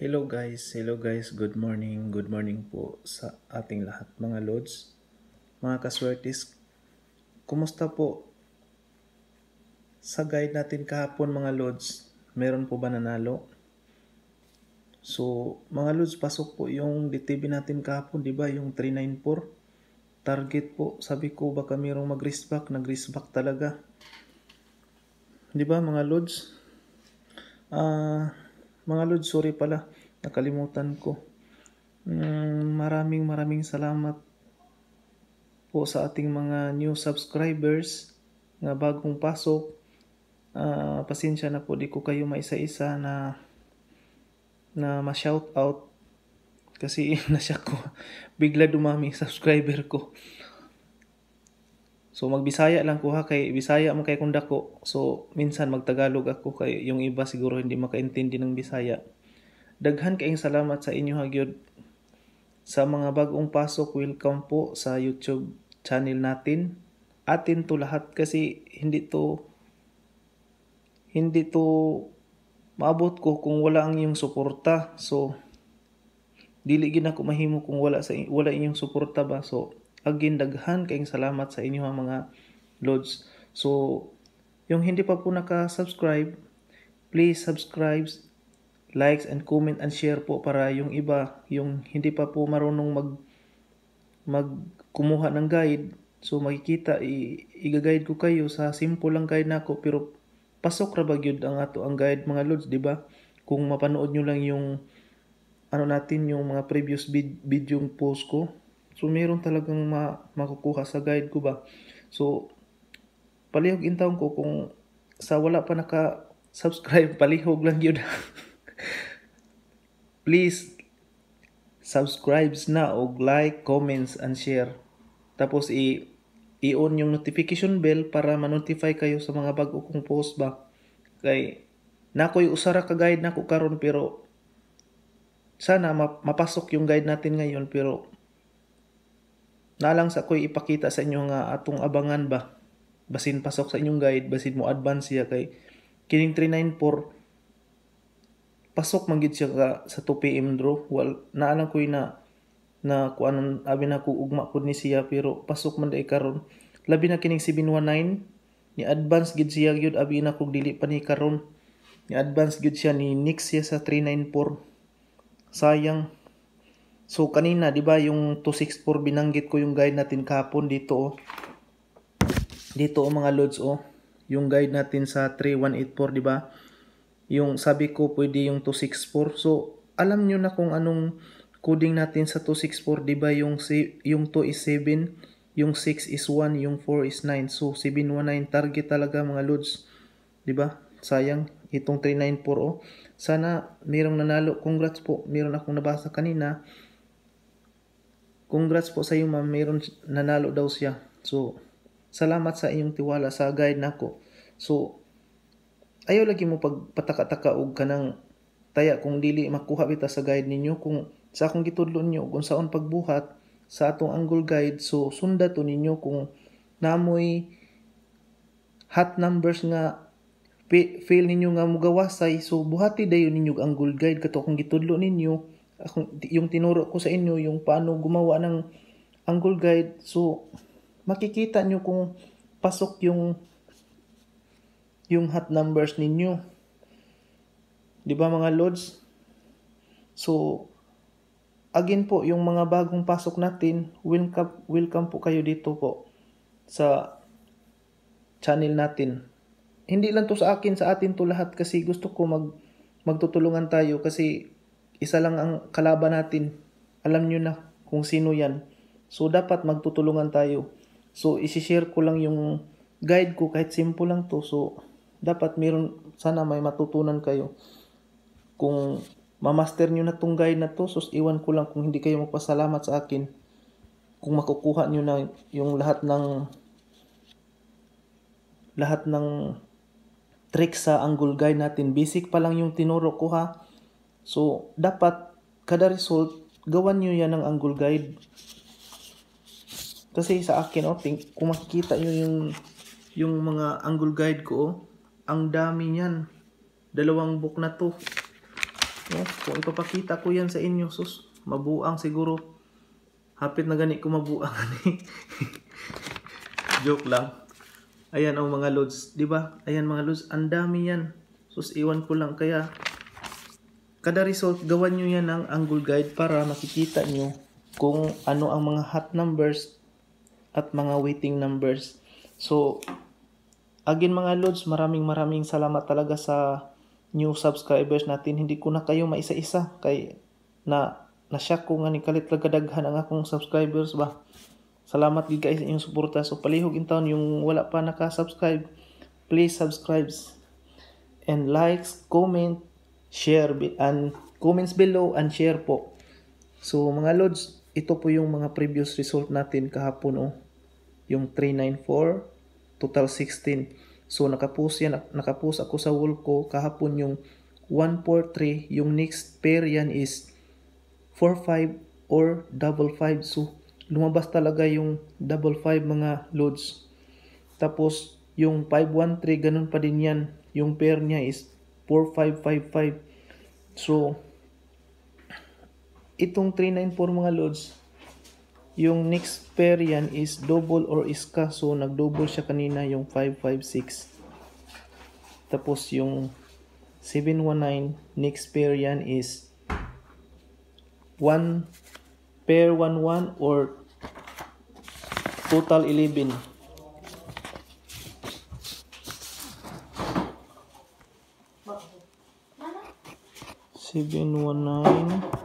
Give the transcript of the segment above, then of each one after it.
Hello guys, hello guys, good morning, good morning po sa ating lahat mga lords, mga kaswertis. Kumusta po? Sa guide natin kahapon mga lords, meron po ba nanalo? So mga lords, pasok po yung DTV natin kahapon, di ba? Yung 394 target po. Sabi ko baka mayroong mag risback nag risback talaga. Di ba mga lords? Ah... Uh, mga lords, sorry pala nakalimutan ko. Mm, maraming maraming salamat po sa ating mga new subscribers na bagong pasok. Uh, pasensya na po di ko kayo maisa-isa na na ma-shout out kasi siya ko bigla dumami subscriber ko. So magbisaya lang ko ha kay Bisaya man kay kung So minsan magtagalog ako kay yung iba siguro hindi makaintindi ng Bisaya. Daghan kaayong salamat sa inyo hagyod. Sa mga bagong pasok, welcome po sa YouTube channel natin. Atin to lahat kasi hindi to hindi to maabot ko kung wala ang iyong suporta. So dili gid ako mahimo kung wala sa wala inyong suporta ba. So again daghan kaayong salamat sa inyo mga lords. So yung hindi pa po naka-subscribe, please subscribe likes and comment and share po para yung iba, yung hindi pa po marunong mag mag ng guide, so makikita i, i-guide ko kayo sa simple lang guide nako na pero pasok ra ba ang ato ang guide mga lords, di ba? Kung mapanood nyo lang yung ano natin yung mga previous vid- video post ko. So meron talagang ma- makukuha sa guide ko ba. So palihog in ko kung sa wala pa naka subscribe palihog lang yun please subscribe na o like, comments, and share. Tapos i- i-on yung notification bell para ma-notify kayo sa mga bago kong post ba. Kay nakoy usara ka guide nako karon pero sana mapasok yung guide natin ngayon pero nalang sa ko'y ipakita sa inyo nga atong abangan ba. Basin pasok sa inyong guide, basin mo advance ya kay kining 394 pasok man gid siya ka sa 2 PM draw wal naalan ko na na kuanan abi na ko ugma pud ni siya pero pasok man dai karon labi na kining 719 ni advance gid siya gyud abi na kog dili pa ni karon ni advance gid siya ni next siya sa 394 sayang so kanina di ba yung 264 binanggit ko yung guide natin kapon dito oh dito oh mga lords oh yung guide natin sa 3184 di ba yung sabi ko pwede yung 264. So alam nyo na kung anong coding natin sa 264, diba ba yung, yung 2 is 7, yung 6 is 1, yung 4 is 9. So 719 target talaga mga lods. diba Sayang itong 3940. Oh. Sana merong nanalo. Congrats po. Meron akong nabasa kanina. Congrats po sa iyo ma'am. Meron nanalo daw siya. So, salamat sa iyong tiwala sa guide nako. So, ayaw lagi mo pagpataka-taka og kanang taya kung dili makuha bita sa guide ninyo kung sa akong gitudlon nyo kung saon pagbuhat sa atong angle guide so sunda to ninyo kung namoy hot numbers nga fail ninyo nga mugawasay so buhati dayon ninyo ang angle guide kato akong gitudlo ninyo akong yung tinuro ko sa inyo yung paano gumawa ng angle guide so makikita nyo kung pasok yung yung hot numbers ninyo. 'Di ba mga lords? So again po yung mga bagong pasok natin, welcome welcome po kayo dito po sa channel natin. Hindi lang to sa akin, sa atin to lahat kasi gusto ko mag magtutulungan tayo kasi isa lang ang kalaban natin. Alam niyo na kung sino 'yan. So dapat magtutulungan tayo. So isi-share ko lang yung guide ko kahit simple lang to. So dapat meron, sana may matutunan kayo. Kung mamaster nyo na tong guide na to, sus iwan ko lang kung hindi kayo magpasalamat sa akin. Kung makukuha nyo na yung lahat ng lahat ng trick sa angle guide natin. Basic pa lang yung tinuro ko ha. So, dapat kada result, gawan nyo yan ng angle guide. Kasi sa akin, oh, think, kung makikita nyo yung, yung mga angle guide ko, oh, ang dami niyan. Dalawang book na to. No? Kung ipapakita ko yan sa inyo, sus, mabuang siguro. Hapit na gani ko mabuang. Joke lang. Ayan oh mga loads. 'di ba? Ayan mga loads. ang dami 'yan. Sus iwan ko lang kaya kada result gawan niyo 'yan ng angle guide para makikita niyo kung ano ang mga hot numbers at mga waiting numbers. So Again mga Lods, maraming maraming salamat talaga sa new subscribers natin. Hindi ko na kayo maisa-isa kay na nasya ko nga ni kalit lagadaghan ang akong subscribers ba. Salamat gid guys sa inyong suporta. So palihog in town yung wala pa naka-subscribe, please subscribe and likes, comment, share and comments below and share po. So mga Lods, ito po yung mga previous result natin kahapon oh. Yung 394 total 16. So nakapus yan, nakapus ako sa wall ko kahapon yung 143, yung next pair yan is 45 or double 5. So lumabas talaga yung double 5 mga loads. Tapos yung 513 ganun pa din yan. Yung pair niya is 4555. So itong 394 mga loads yung next pair yan is double or iska. So, nag-double siya kanina yung 556. Tapos yung 719. Next pair yan is 1 pair 11 or total 11. Seven one nine.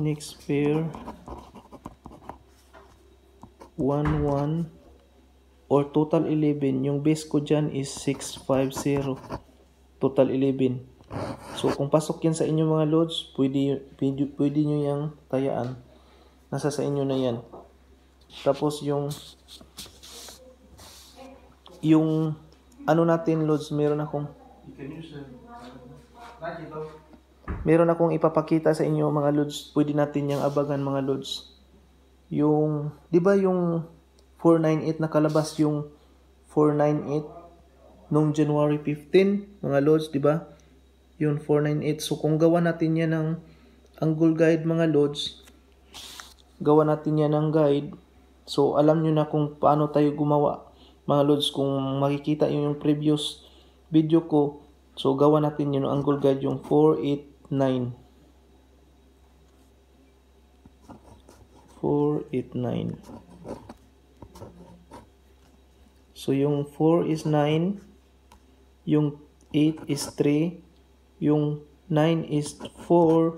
next pair 1 1 or total 11 yung base ko dyan is 650 total 11 so kung pasok yan sa inyo mga loads pwede, pwede, pwede nyo yung tayaan nasa sa inyo na yan tapos yung yung ano natin loads meron akong you can use uh, Meron akong ipapakita sa inyo mga lods. Pwede natin yung abagan mga lods. Yung, di ba yung 498 nakalabas yung 498 nung January 15 mga lods, di ba? Yung 498. So kung gawa natin yan ng angle guide mga lods, gawa natin yan ng guide. So alam nyo na kung paano tayo gumawa mga lods. Kung makikita yun yung previous video ko, so gawa natin yun ang angle guide yung 4, 8, 9. Four, So, yung 4 is 9, yung 8 is 3, yung 9 is 4,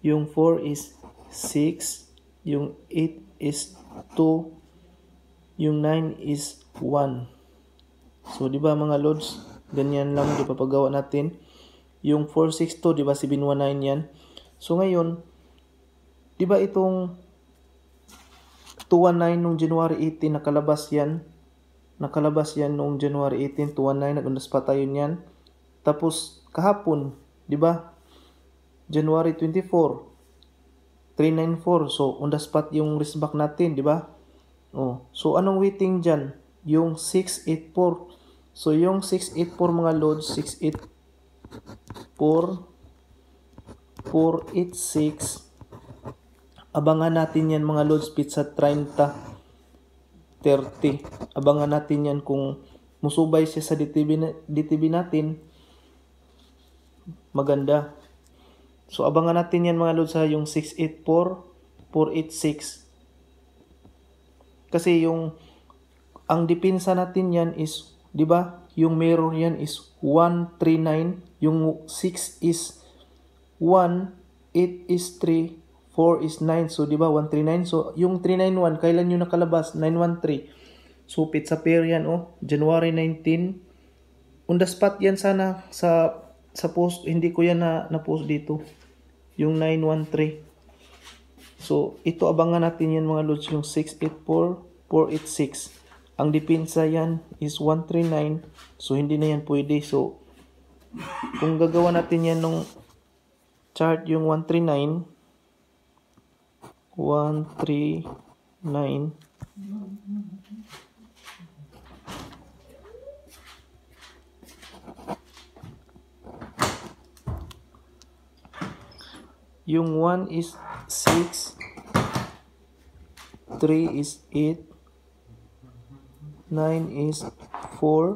yung 4 is 6, yung 8 is 2, yung 9 is 1. So, di ba mga lords? Ganyan lang, di papagawa natin. Yung 462, di ba, 719 yan. So, ngayon, di ba itong 219 nung January 18, nakalabas yan. Nakalabas yan nung January 18, 219, nagundas pa tayo yan. Tapos, kahapon, di ba, January 24, 394. So, undas the yung risk back natin, di ba? Oh. So, anong waiting dyan? Yung 684. So, yung 684 mga loads, 684. 486 abangan natin yan mga Lods Pizza 30 30 abangan natin yan kung musubay siya sa DTV, DTV natin maganda so abangan natin yan mga Lods ha yung 684 486 kasi yung ang depensa natin yan is 'di ba yung mirror yan is 139. Yung 6 is 1. 8 is 3. 4 is 9. So, di ba? 139. So, yung 391, kailan yung nakalabas? 913. So, pizza pair yan, oh. January 19. On the spot yan sana sa sa post. Hindi ko yan na, na post dito. Yung 913. So, ito abangan natin yan mga lods. Yung 684, 486 ang depensa yan is 139 so hindi na yan pwede so kung gagawa natin yan nung chart yung 139 139 yung 1 is 6 3 is 8 9 is 4.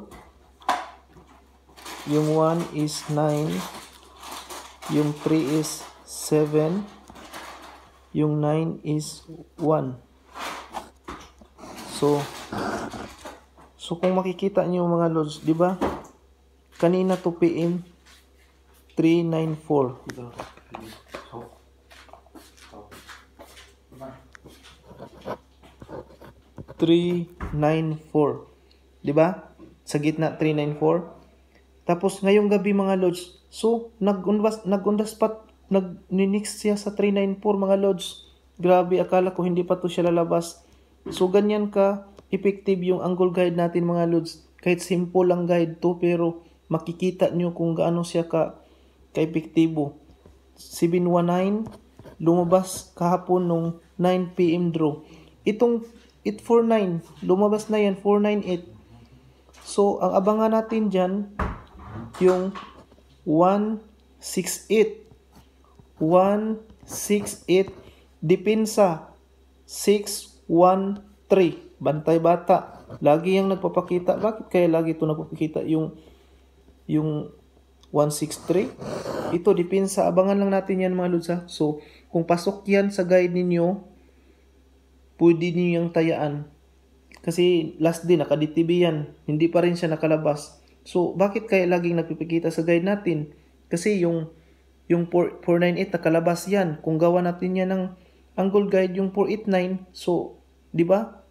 Yung 1 is 9. Yung 3 is 7. Yung 9 is 1. So, so kung makikita niyo mga lords, di ba? Kanina 2 PM 394. three 394. Di ba? Sa gitna 394. Tapos ngayong gabi mga lords, so nag-undas nag-undas pa nag ninix siya sa 394 mga lords. Grabe, akala ko hindi pa to siya lalabas. So ganyan ka effective yung angle guide natin mga lords. Kahit simple lang guide to pero makikita nyo kung gaano siya ka ka-epektibo. 719 lumabas kahapon nung 9 p.m. draw. Itong 849. Lumabas na yan, 498. So, ang abangan natin dyan, yung 168. 168. Dipinsa, 613. Bantay bata. Lagi yung nagpapakita. Bakit kaya lagi ito nagpapakita yung yung 163? Ito, dipinsa. Abangan lang natin yan mga Lods. So, kung pasok yan sa guide ninyo, pwede yung tayaan. Kasi last day, nakaditib yan. Hindi pa rin siya nakalabas. So, bakit kaya laging nagpipikita sa guide natin? Kasi yung yung 498 nakalabas yan. Kung gawa natin yan ng angle guide yung 489, so, di ba?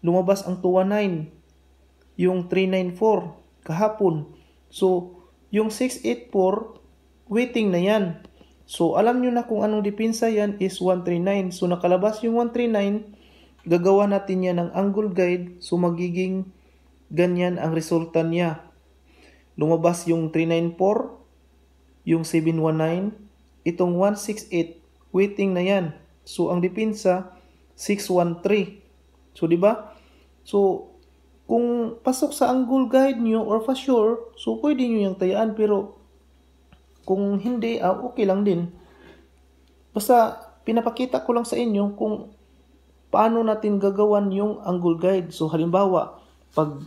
Lumabas ang 219, yung 394 kahapon. So, yung 684, waiting na yan. So, alam nyo na kung anong depensa yan is 139. So, nakalabas yung 139, gagawa natin yan ng angle guide. So, magiging ganyan ang resulta niya. Lumabas yung 394, yung 719, itong 168, waiting na yan. So, ang depensa, 613. So, di ba? So, kung pasok sa angle guide nyo or for sure, so pwede nyo yung tayaan pero kung hindi, ah, okay lang din. Basta pinapakita ko lang sa inyo kung paano natin gagawan yung angle guide. So halimbawa, pag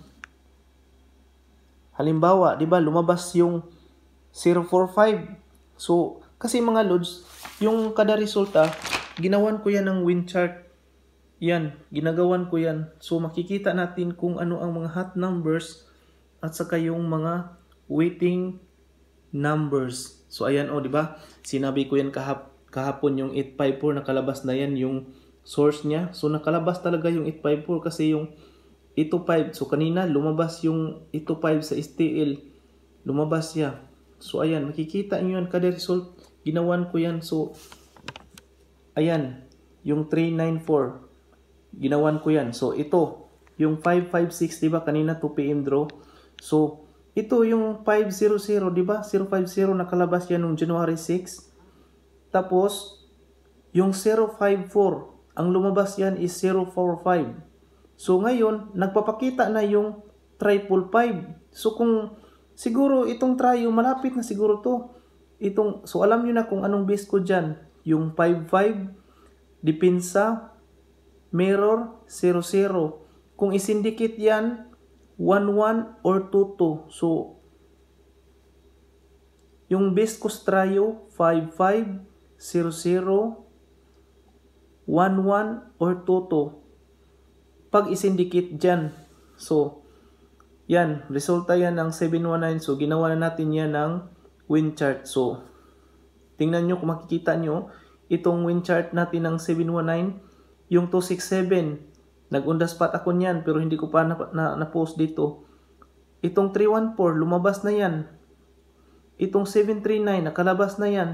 halimbawa, 'di ba, lumabas yung 045. So kasi mga loads, yung kada resulta, ginawan ko yan ng wind chart. Yan, ginagawan ko yan. So makikita natin kung ano ang mga hot numbers at saka yung mga waiting numbers. So ayan o, oh, di ba? Sinabi ko yan kahap, kahapon yung 854 nakalabas na yan yung source niya. So nakalabas talaga yung 854 kasi yung 825. So kanina lumabas yung 825 sa STL. Lumabas siya. So ayan, makikita niyo yan kada result. Ginawan ko yan. So ayan, yung 394. Ginawan ko yan. So ito, yung 556, di ba kanina 2 PM draw. So ito yung 500, di ba? 050 nakalabas yan noong January 6. Tapos, yung 054, ang lumabas yan is 045. So ngayon, nagpapakita na yung triple 5. So kung siguro itong trio, malapit na siguro to. Itong, so alam nyo na kung anong base ko dyan. Yung 55, dipinsa, mirror, 00. Kung isindikit yan, 1-1 or 2-2. So, yung base Trio, sa tryo, 5-5, 0-0, 1-1 or 2-2. Pag isindicate dyan. So, yan. Resulta yan ng 719. So, ginawa na natin yan ng win chart. So, tingnan nyo kung makikita nyo, itong win chart natin ng 719, yung 267, Nagundas pat ako niyan pero hindi ko pa na, na, na post dito. Itong 314 lumabas na yan. Itong 739 nakalabas na yan.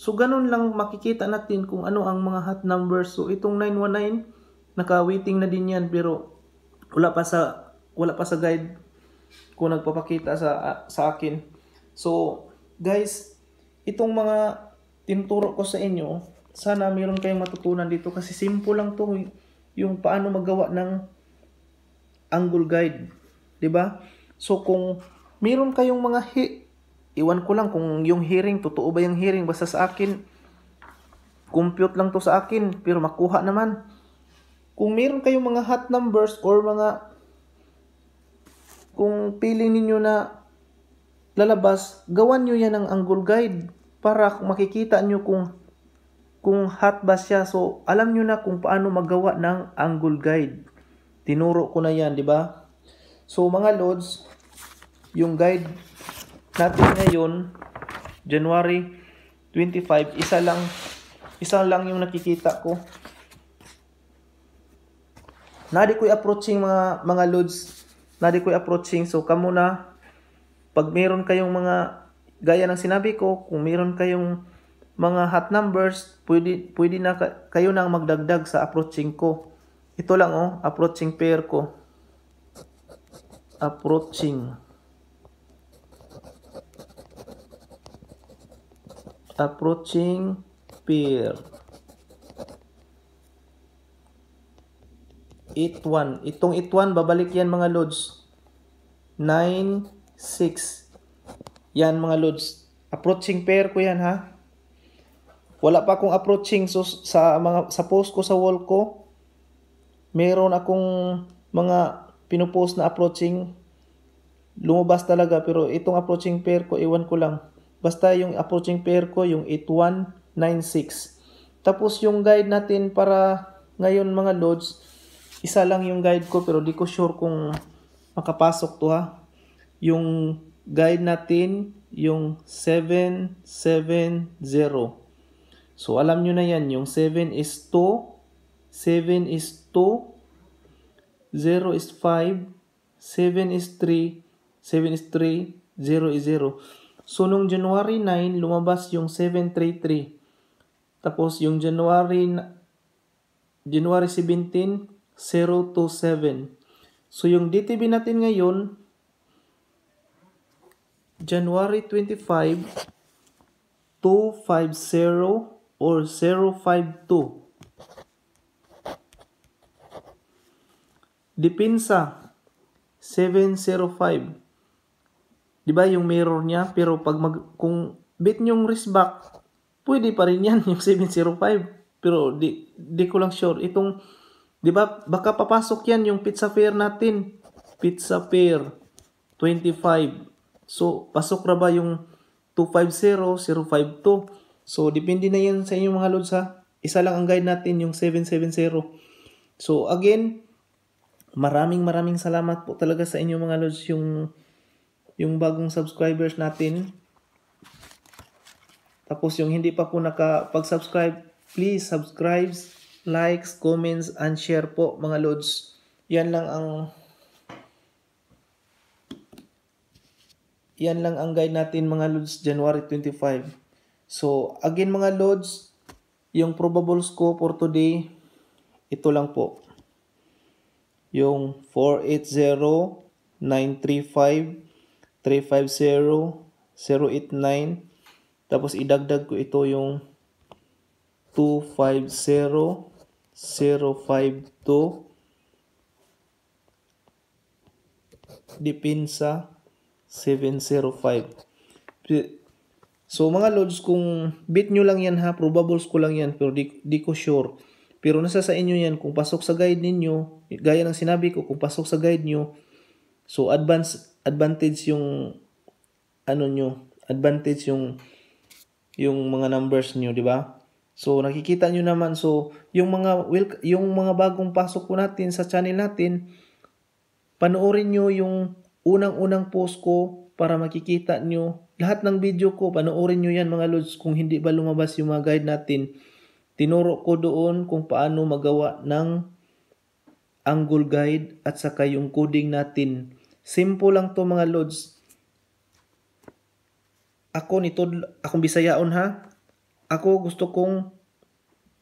So ganun lang makikita natin kung ano ang mga hot numbers. So itong 919 naka-waiting na din yan pero wala pa sa wala pa sa guide ko nagpapakita sa ah, sa akin. So guys, itong mga tinuturo ko sa inyo, sana meron kayong matutunan dito kasi simple lang to yung paano magawa ng angle guide. 'Di ba? So kung meron kayong mga hi, iwan ko lang kung yung hearing, totoo ba yung hearing? Basta sa akin, compute lang to sa akin, pero makuha naman. Kung meron kayong mga hot numbers or mga kung piling ninyo na lalabas, gawan nyo yan ng angle guide para makikita nyo kung kung hot ba siya. So, alam nyo na kung paano magawa ng angle guide. Tinuro ko na yan, di ba? So, mga lods, yung guide natin ngayon, January 25, isa lang, isa lang yung nakikita ko. Nadi ko approaching mga mga lods, nadi ko approaching. So, kamo na, pag meron kayong mga, gaya ng sinabi ko, kung meron kayong mga hot numbers, pwede, pwede na kayo nang magdagdag sa approaching ko. Ito lang oh, approaching pair ko. Approaching. Approaching pair. 8-1. Itong 8-1, babalik yan mga lods. 9-6. Yan mga lods. Approaching pair ko yan ha. Wala pa akong approaching so, sa mga sa post ko sa wall ko. Meron akong mga pinupost na approaching lumabas talaga pero itong approaching pair ko iwan ko lang. Basta yung approaching pair ko yung 8196. Tapos yung guide natin para ngayon mga lords, isa lang yung guide ko pero di ko sure kung makapasok to ha. Yung guide natin yung 770. So, alam nyo na yan. Yung 7 is 2. 7 is 2. 0 is 5. 7 is 3. 7 is 3. 0 is 0. So, nung January 9, lumabas yung 733. Tapos, yung January, January 17, 027. So, yung DTB natin ngayon, January 25, 250, or 052. Dipinsa 705. Diba yung mirror niya pero pag mag, kung bit yung wrist back, pwede pa rin 'yan yung 705. Pero di, di ko lang sure itong diba baka papasok 'yan yung pizza fair natin. Pizza fair 25. So pasok ra ba yung 250 052? So, depende na yan sa inyong mga lods ha. Isa lang ang guide natin, yung 770. So, again, maraming maraming salamat po talaga sa inyong mga lods yung, yung bagong subscribers natin. Tapos yung hindi pa po nakapag-subscribe, please subscribe, likes, comments, and share po mga lods. Yan lang ang yan lang ang guide natin mga lods January 25. So, again mga Lods, yung probables ko for today, ito lang po. Yung 480, 935, 350, 089, tapos idagdag ko ito yung 250, 052, Dipinsa 705. So mga lords, kung bit nyo lang yan ha, probables ko lang yan, pero di, di ko sure. Pero nasa sa inyo yan, kung pasok sa guide ninyo, gaya ng sinabi ko, kung pasok sa guide nyo, so advance, advantage yung, ano nyo, advantage yung, yung mga numbers nyo, di ba? So nakikita nyo naman, so yung mga, yung mga bagong pasok ko natin sa channel natin, panoorin nyo yung unang-unang post ko para makikita nyo lahat ng video ko, panoorin nyo yan mga Lods. Kung hindi ba lumabas yung mga guide natin, tinuro ko doon kung paano magawa ng angle guide at saka yung coding natin. Simple lang to mga Lods. Ako nito, akong bisayaon ha. Ako gusto kong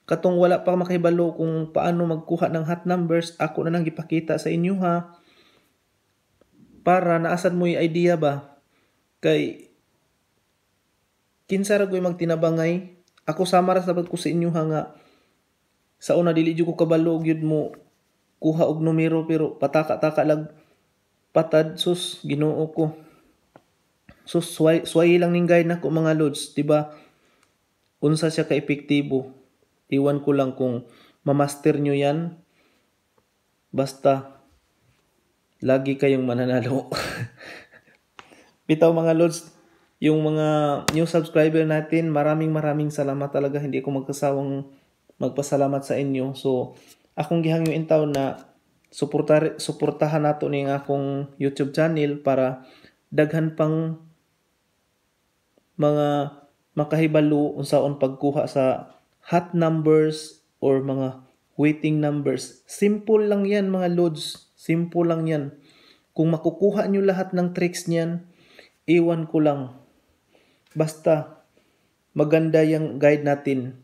katong wala pa makibalo kung paano magkuha ng hot numbers. Ako na lang ipakita sa inyo ha. Para naasad mo yung idea ba? Kay Kinsa ra ko'y magtinabangay? Ako sama ra sabad ko sa inyo hanga. sa una dili jud ko kabalo gyud mo kuha og numero pero pataka-taka lag patad sus Ginoo ko. Sus sway, sway lang ning guide nako mga lords, di ba? Unsa siya ka epektibo? Iwan ko lang kung mamaster nyo yan. Basta lagi kayong mananalo. Bitaw mga lords, yung mga new subscriber natin, maraming maraming salamat talaga. Hindi ako magkasawang magpasalamat sa inyo. So, akong gihangyo taw na suportar, suportahan nato ni akong YouTube channel para daghan pang mga makahibalo unsaon pagkuha sa hot numbers or mga waiting numbers. Simple lang yan mga loads. Simple lang yan. Kung makukuha nyo lahat ng tricks niyan, iwan ko lang Basta, maganda yung guide natin.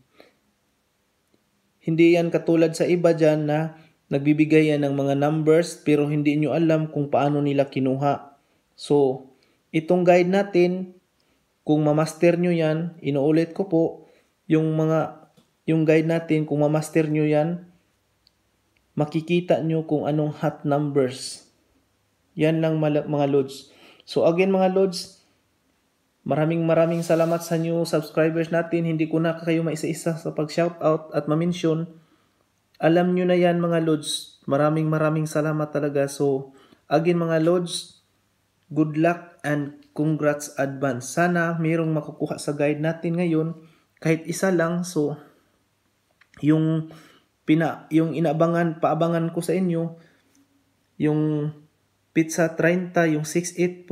Hindi yan katulad sa iba dyan na nagbibigay yan ng mga numbers pero hindi nyo alam kung paano nila kinuha. So, itong guide natin, kung mamaster nyo yan, inuulit ko po, yung mga, yung guide natin, kung mamaster nyo yan, makikita nyo kung anong hot numbers. Yan lang mga loads. So again mga loads, Maraming maraming salamat sa new subscribers natin. Hindi ko na kayo maisa-isa sa pag-shoutout at ma-mention. Alam nyo na yan mga Lods. Maraming maraming salamat talaga. So, again mga Lods, good luck and congrats advance. Sana mayroong makukuha sa guide natin ngayon. Kahit isa lang. So, yung, pina, yung inabangan, paabangan ko sa inyo, yung pizza 30, yung 684,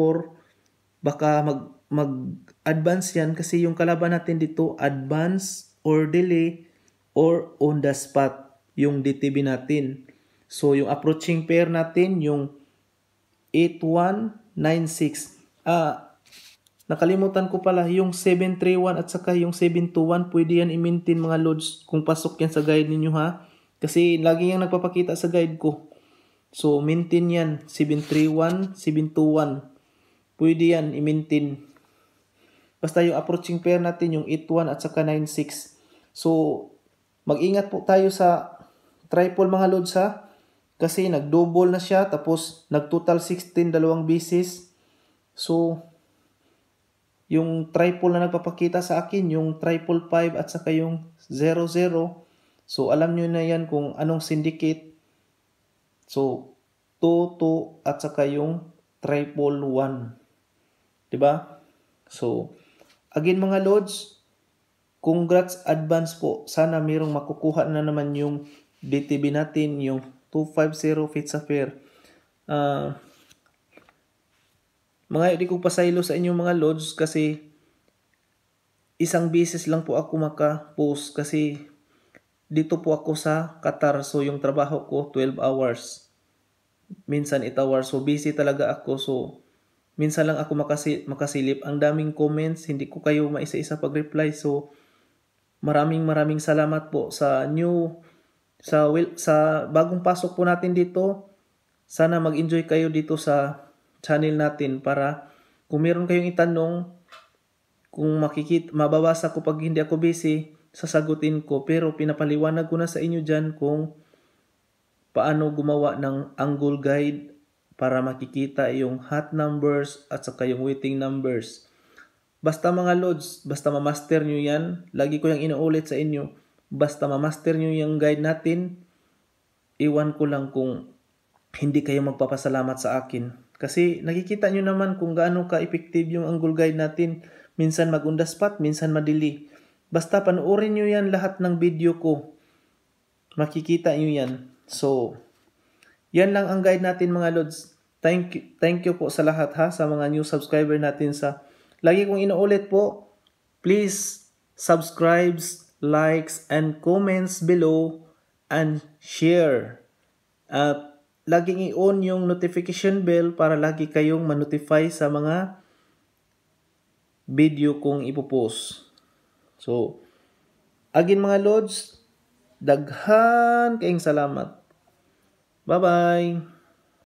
baka mag mag-advance yan kasi yung kalaban natin dito, advance or delay or on the spot yung DTB natin. So, yung approaching pair natin, yung 8196. Ah, nakalimutan ko pala, yung 731 at saka yung 721, pwede yan i-maintain mga loads kung pasok yan sa guide ninyo ha. Kasi lagi yang nagpapakita sa guide ko. So, maintain yan. 731, 721. Pwede yan i-maintain Basta yung approaching pair natin, yung 8-1 at saka 9-6. So, mag-ingat po tayo sa triple mga lods ha. Kasi nag-double na siya, tapos nag-total 16 dalawang bisis. So, yung triple na nagpapakita sa akin, yung triple 5 at saka yung 00. So, alam nyo na yan kung anong syndicate. So, 2, 2 at saka yung triple 1. Diba? So, Again mga Lods, congrats advance po. Sana mayroong makukuha na naman yung DTB natin, yung 250 Fitz Affair. Uh, ah, mga hindi ko pasaylo sa inyo mga Lods kasi isang beses lang po ako maka-post kasi dito po ako sa Qatar. So yung trabaho ko 12 hours. Minsan 8 hours. So busy talaga ako. So minsan lang ako makasi, makasilip. Ang daming comments, hindi ko kayo maisa-isa pag-reply. So, maraming maraming salamat po sa new, sa, will, sa bagong pasok po natin dito. Sana mag-enjoy kayo dito sa channel natin para kung meron kayong itanong, kung makikit, mababasa ko pag hindi ako busy, sasagutin ko. Pero pinapaliwanag ko na sa inyo dyan kung paano gumawa ng angle guide para makikita yung hot numbers at saka yung waiting numbers. Basta mga lords, basta ma-master nyo yan, lagi ko yung inuulit sa inyo, basta ma-master nyo yung guide natin, iwan ko lang kung hindi kayo magpapasalamat sa akin. Kasi nakikita nyo naman kung gaano ka-effective yung angle guide natin. Minsan magundas pat, minsan madili. Basta panoorin nyo yan lahat ng video ko. Makikita nyo yan. So, yan lang ang guide natin mga Lods. Thank you, thank you po sa lahat ha, sa mga new subscriber natin sa... Lagi kong inuulit po, please subscribe, likes, and comments below and share. At uh, laging i-on yung notification bell para lagi kayong manotify sa mga video kong ipopost. So, agin mga Lods, daghan kayong salamat. 拜拜。